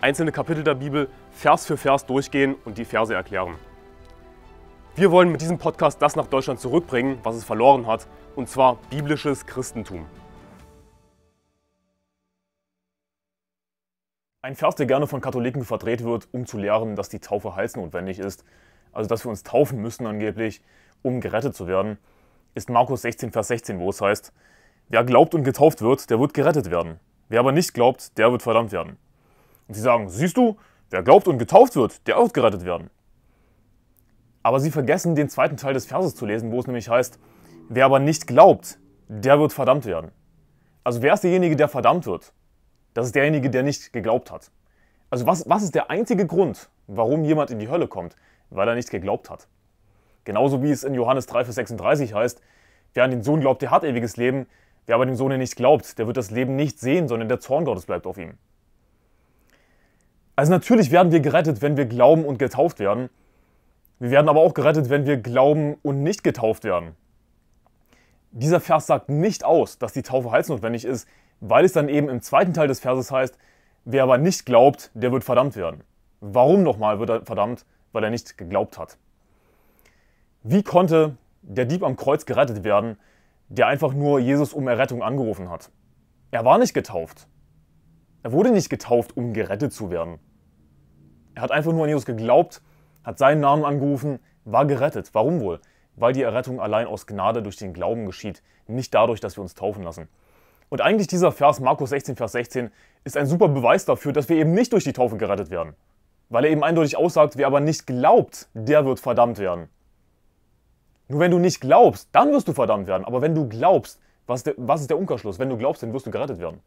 einzelne Kapitel der Bibel Vers für Vers durchgehen und die Verse erklären. Wir wollen mit diesem Podcast das nach Deutschland zurückbringen, was es verloren hat, und zwar biblisches Christentum. Ein Vers, der gerne von Katholiken verdreht wird, um zu lehren, dass die Taufe heilsnotwendig ist, also dass wir uns taufen müssen angeblich, um gerettet zu werden, ist Markus 16, Vers 16, wo es heißt, wer glaubt und getauft wird, der wird gerettet werden. Wer aber nicht glaubt, der wird verdammt werden. Und sie sagen, siehst du, wer glaubt und getauft wird, der wird gerettet werden. Aber sie vergessen den zweiten Teil des Verses zu lesen, wo es nämlich heißt, wer aber nicht glaubt, der wird verdammt werden. Also wer ist derjenige, der verdammt wird? Das ist derjenige, der nicht geglaubt hat. Also was, was ist der einzige Grund, warum jemand in die Hölle kommt? Weil er nicht geglaubt hat. Genauso wie es in Johannes 3, Vers 36 heißt, wer an den Sohn glaubt, der hat ewiges Leben, wer aber dem Sohn nicht glaubt, der wird das Leben nicht sehen, sondern der Zorn Gottes bleibt auf ihm. Also natürlich werden wir gerettet, wenn wir glauben und getauft werden. Wir werden aber auch gerettet, wenn wir glauben und nicht getauft werden. Dieser Vers sagt nicht aus, dass die Taufe heilsnotwendig ist, weil es dann eben im zweiten Teil des Verses heißt, wer aber nicht glaubt, der wird verdammt werden. Warum nochmal wird er verdammt? Weil er nicht geglaubt hat. Wie konnte der Dieb am Kreuz gerettet werden, der einfach nur Jesus um Errettung angerufen hat? Er war nicht getauft. Er wurde nicht getauft, um gerettet zu werden. Er hat einfach nur an Jesus geglaubt, hat seinen Namen angerufen, war gerettet. Warum wohl? Weil die Errettung allein aus Gnade durch den Glauben geschieht, nicht dadurch, dass wir uns taufen lassen. Und eigentlich dieser Vers, Markus 16, Vers 16, ist ein super Beweis dafür, dass wir eben nicht durch die Taufe gerettet werden. Weil er eben eindeutig aussagt, wer aber nicht glaubt, der wird verdammt werden. Nur wenn du nicht glaubst, dann wirst du verdammt werden. Aber wenn du glaubst, was ist der, was ist der Umkehrschluss? Wenn du glaubst, dann wirst du gerettet werden.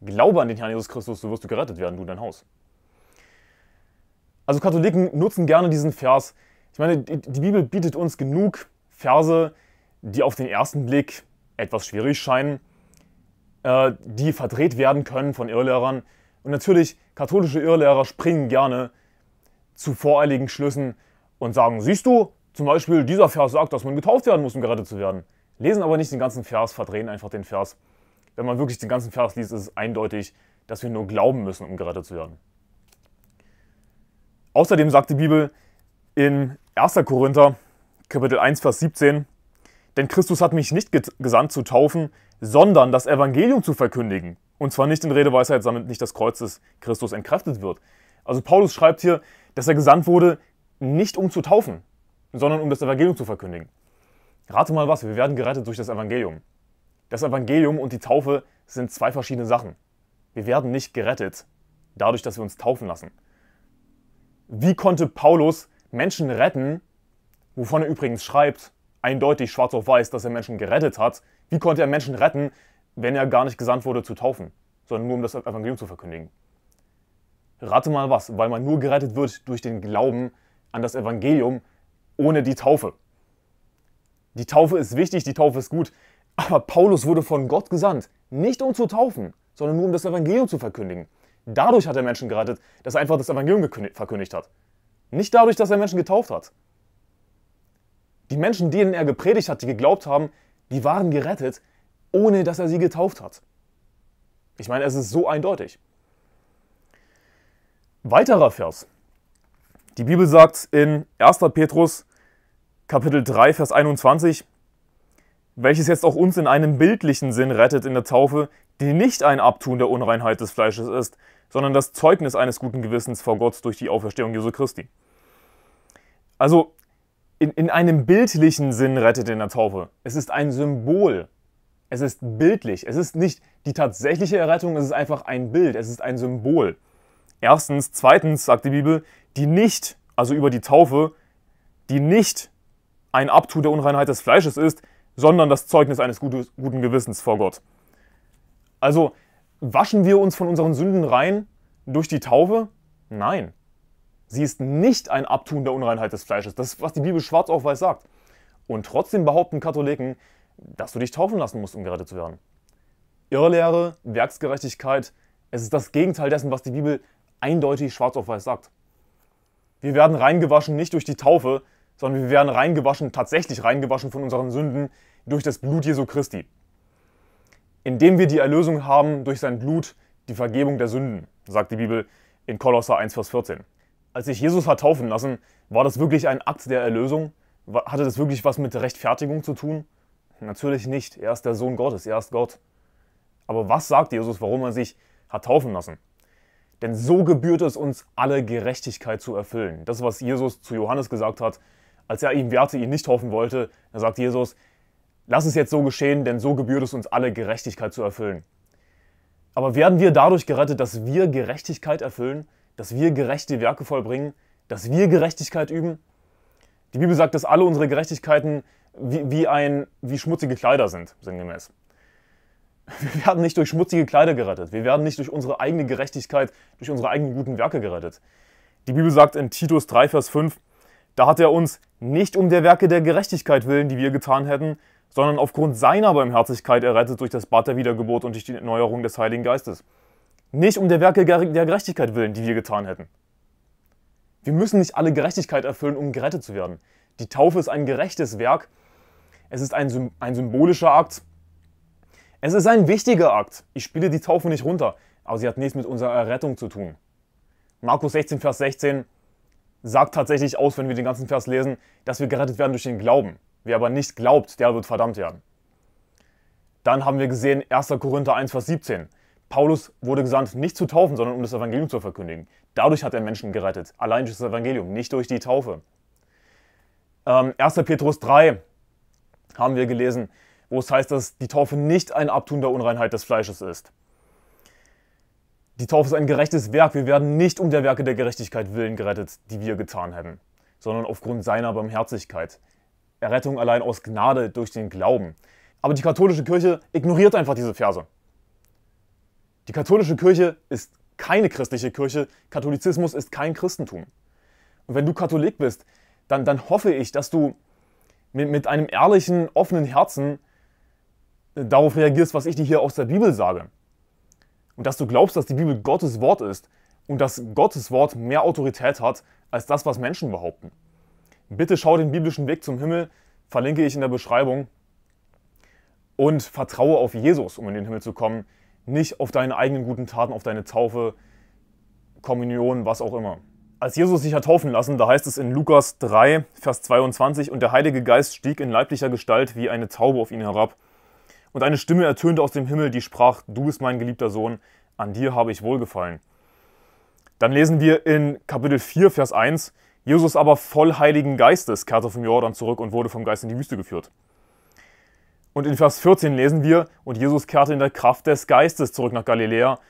Glaube an den Herrn Jesus Christus, so wirst du gerettet werden, du und dein Haus. Also Katholiken nutzen gerne diesen Vers. Ich meine, die Bibel bietet uns genug Verse, die auf den ersten Blick etwas schwierig scheinen, äh, die verdreht werden können von Irrlehrern. Und natürlich, katholische Irrlehrer springen gerne zu voreiligen Schlüssen und sagen, siehst du, zum Beispiel dieser Vers sagt, dass man getauft werden muss, um gerettet zu werden. Lesen aber nicht den ganzen Vers, verdrehen einfach den Vers. Wenn man wirklich den ganzen Vers liest, ist es eindeutig, dass wir nur glauben müssen, um gerettet zu werden. Außerdem sagt die Bibel in 1. Korinther Kapitel 1, Vers 17, denn Christus hat mich nicht gesandt zu taufen, sondern das Evangelium zu verkündigen. Und zwar nicht in Redeweisheit, damit nicht das Kreuz des Christus entkräftet wird. Also Paulus schreibt hier, dass er gesandt wurde, nicht um zu taufen, sondern um das Evangelium zu verkündigen. Rate mal was, wir werden gerettet durch das Evangelium. Das Evangelium und die Taufe sind zwei verschiedene Sachen. Wir werden nicht gerettet dadurch, dass wir uns taufen lassen. Wie konnte Paulus Menschen retten, wovon er übrigens schreibt, eindeutig schwarz auf weiß, dass er Menschen gerettet hat? Wie konnte er Menschen retten, wenn er gar nicht gesandt wurde zu taufen, sondern nur um das Evangelium zu verkündigen? Rate mal was, weil man nur gerettet wird durch den Glauben an das Evangelium ohne die Taufe. Die Taufe ist wichtig, die Taufe ist gut, aber Paulus wurde von Gott gesandt, nicht um zu taufen, sondern nur um das Evangelium zu verkündigen. Dadurch hat er Menschen gerettet, dass er einfach das Evangelium verkündigt hat. Nicht dadurch, dass er Menschen getauft hat. Die Menschen, denen er gepredigt hat, die geglaubt haben, die waren gerettet, ohne dass er sie getauft hat. Ich meine, es ist so eindeutig. Weiterer Vers. Die Bibel sagt in 1. Petrus Kapitel 3, Vers 21, welches jetzt auch uns in einem bildlichen Sinn rettet in der Taufe, die nicht ein Abtun der Unreinheit des Fleisches ist, sondern das Zeugnis eines guten Gewissens vor Gott durch die Auferstehung Jesu Christi. Also in, in einem bildlichen Sinn rettet in der Taufe. Es ist ein Symbol. Es ist bildlich. Es ist nicht die tatsächliche Errettung, es ist einfach ein Bild. Es ist ein Symbol. Erstens. Zweitens sagt die Bibel, die nicht, also über die Taufe, die nicht ein Abtun der Unreinheit des Fleisches ist, sondern das Zeugnis eines guten Gewissens vor Gott. Also waschen wir uns von unseren Sünden rein durch die Taufe? Nein. Sie ist nicht ein Abtun der Unreinheit des Fleisches. Das ist, was die Bibel schwarz auf weiß sagt. Und trotzdem behaupten Katholiken, dass du dich taufen lassen musst, um gerettet zu werden. Irrlehre, Werksgerechtigkeit, es ist das Gegenteil dessen, was die Bibel eindeutig schwarz auf weiß sagt. Wir werden reingewaschen nicht durch die Taufe, sondern wir werden reingewaschen, tatsächlich reingewaschen von unseren Sünden durch das Blut Jesu Christi. Indem wir die Erlösung haben durch sein Blut, die Vergebung der Sünden, sagt die Bibel in Kolosser 1, Vers 14. Als sich Jesus hat taufen lassen, war das wirklich ein Akt der Erlösung? Hatte das wirklich was mit Rechtfertigung zu tun? Natürlich nicht. Er ist der Sohn Gottes, er ist Gott. Aber was sagt Jesus, warum er sich hat taufen lassen? Denn so gebührt es uns alle Gerechtigkeit zu erfüllen. Das, was Jesus zu Johannes gesagt hat, als er ihm wehrte, ihn nicht hoffen wollte, da sagt Jesus, lass es jetzt so geschehen, denn so gebührt es uns alle, Gerechtigkeit zu erfüllen. Aber werden wir dadurch gerettet, dass wir Gerechtigkeit erfüllen, dass wir gerechte Werke vollbringen, dass wir Gerechtigkeit üben? Die Bibel sagt, dass alle unsere Gerechtigkeiten wie, wie, ein, wie schmutzige Kleider sind, sinngemäß. Wir werden nicht durch schmutzige Kleider gerettet. Wir werden nicht durch unsere eigene Gerechtigkeit, durch unsere eigenen guten Werke gerettet. Die Bibel sagt in Titus 3, Vers 5, da hat er uns nicht um der Werke der Gerechtigkeit willen, die wir getan hätten, sondern aufgrund seiner Barmherzigkeit errettet durch das Bad der Wiedergeburt und durch die Erneuerung des Heiligen Geistes. Nicht um der Werke der Gerechtigkeit willen, die wir getan hätten. Wir müssen nicht alle Gerechtigkeit erfüllen, um gerettet zu werden. Die Taufe ist ein gerechtes Werk. Es ist ein, ein symbolischer Akt. Es ist ein wichtiger Akt. Ich spiele die Taufe nicht runter, aber sie hat nichts mit unserer Errettung zu tun. Markus 16, Vers 16 sagt tatsächlich aus, wenn wir den ganzen Vers lesen, dass wir gerettet werden durch den Glauben. Wer aber nicht glaubt, der wird verdammt werden. Dann haben wir gesehen 1. Korinther 1, Vers 17. Paulus wurde gesandt, nicht zu taufen, sondern um das Evangelium zu verkündigen. Dadurch hat er Menschen gerettet, allein durch das Evangelium, nicht durch die Taufe. Ähm, 1. Petrus 3 haben wir gelesen, wo es heißt, dass die Taufe nicht ein Abtun der Unreinheit des Fleisches ist. Die Taufe ist ein gerechtes Werk. Wir werden nicht um der Werke der Gerechtigkeit willen gerettet, die wir getan hätten, sondern aufgrund seiner Barmherzigkeit. Errettung allein aus Gnade durch den Glauben. Aber die katholische Kirche ignoriert einfach diese Verse. Die katholische Kirche ist keine christliche Kirche. Katholizismus ist kein Christentum. Und wenn du Katholik bist, dann, dann hoffe ich, dass du mit, mit einem ehrlichen, offenen Herzen äh, darauf reagierst, was ich dir hier aus der Bibel sage und dass du glaubst, dass die Bibel Gottes Wort ist und dass Gottes Wort mehr Autorität hat als das, was Menschen behaupten. Bitte schau den biblischen Weg zum Himmel, verlinke ich in der Beschreibung, und vertraue auf Jesus, um in den Himmel zu kommen, nicht auf deine eigenen guten Taten, auf deine Taufe, Kommunion, was auch immer. Als Jesus sich hat taufen lassen, da heißt es in Lukas 3, Vers 22, und der Heilige Geist stieg in leiblicher Gestalt wie eine Taube auf ihn herab. Und eine Stimme ertönte aus dem Himmel, die sprach, du bist mein geliebter Sohn, an dir habe ich wohlgefallen. Dann lesen wir in Kapitel 4, Vers 1, Jesus aber voll heiligen Geistes kehrte vom Jordan zurück und wurde vom Geist in die Wüste geführt. Und in Vers 14 lesen wir, und Jesus kehrte in der Kraft des Geistes zurück nach Galiläa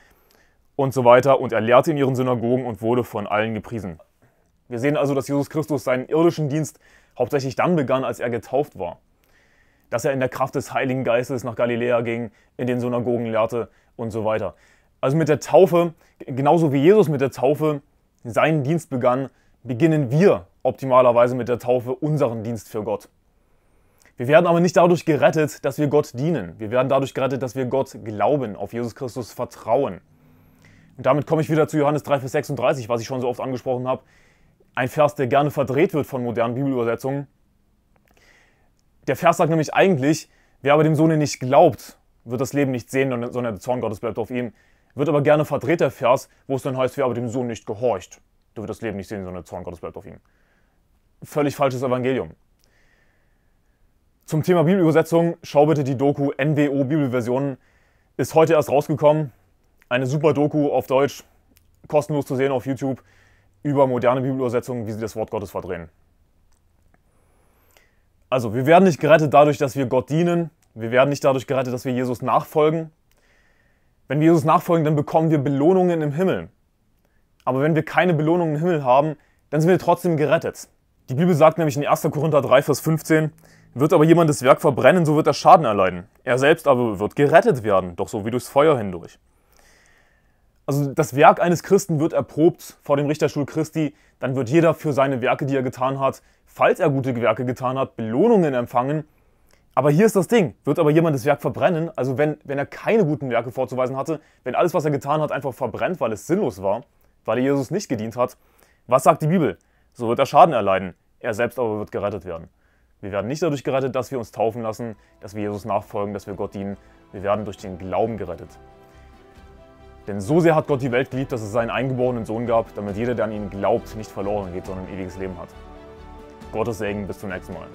und so weiter, und er lehrte in ihren Synagogen und wurde von allen gepriesen. Wir sehen also, dass Jesus Christus seinen irdischen Dienst hauptsächlich dann begann, als er getauft war dass er in der Kraft des Heiligen Geistes nach Galiläa ging, in den Synagogen lehrte und so weiter. Also mit der Taufe, genauso wie Jesus mit der Taufe seinen Dienst begann, beginnen wir optimalerweise mit der Taufe unseren Dienst für Gott. Wir werden aber nicht dadurch gerettet, dass wir Gott dienen. Wir werden dadurch gerettet, dass wir Gott glauben, auf Jesus Christus vertrauen. Und damit komme ich wieder zu Johannes 3, Vers 36, was ich schon so oft angesprochen habe. Ein Vers, der gerne verdreht wird von modernen Bibelübersetzungen. Der Vers sagt nämlich eigentlich, wer aber dem Sohne nicht glaubt, wird das Leben nicht sehen, sondern der Zorn Gottes bleibt auf ihm. Wird aber gerne verdreht, der Vers, wo es dann heißt, wer aber dem Sohn nicht gehorcht, der wird das Leben nicht sehen, sondern der Zorn Gottes bleibt auf ihm. Völlig falsches Evangelium. Zum Thema Bibelübersetzung, schau bitte die Doku NWO Bibelversionen. Ist heute erst rausgekommen. Eine super Doku auf Deutsch, kostenlos zu sehen auf YouTube, über moderne Bibelübersetzungen, wie sie das Wort Gottes verdrehen. Also, wir werden nicht gerettet dadurch, dass wir Gott dienen. Wir werden nicht dadurch gerettet, dass wir Jesus nachfolgen. Wenn wir Jesus nachfolgen, dann bekommen wir Belohnungen im Himmel. Aber wenn wir keine Belohnungen im Himmel haben, dann sind wir trotzdem gerettet. Die Bibel sagt nämlich in 1. Korinther 3, Vers 15, wird aber jemand das Werk verbrennen, so wird er Schaden erleiden. Er selbst aber wird gerettet werden, doch so wie durchs Feuer hindurch. Also das Werk eines Christen wird erprobt vor dem Richterstuhl Christi, dann wird jeder für seine Werke, die er getan hat, falls er gute Werke getan hat, Belohnungen empfangen. Aber hier ist das Ding, wird aber jemand das Werk verbrennen, also wenn, wenn er keine guten Werke vorzuweisen hatte, wenn alles, was er getan hat, einfach verbrennt, weil es sinnlos war, weil er Jesus nicht gedient hat, was sagt die Bibel? So wird er Schaden erleiden, er selbst aber wird gerettet werden. Wir werden nicht dadurch gerettet, dass wir uns taufen lassen, dass wir Jesus nachfolgen, dass wir Gott dienen. Wir werden durch den Glauben gerettet. Denn so sehr hat Gott die Welt geliebt, dass es seinen eingeborenen Sohn gab, damit jeder, der an ihn glaubt, nicht verloren geht, sondern ein ewiges Leben hat. Gottes Segen, bis zum nächsten Mal.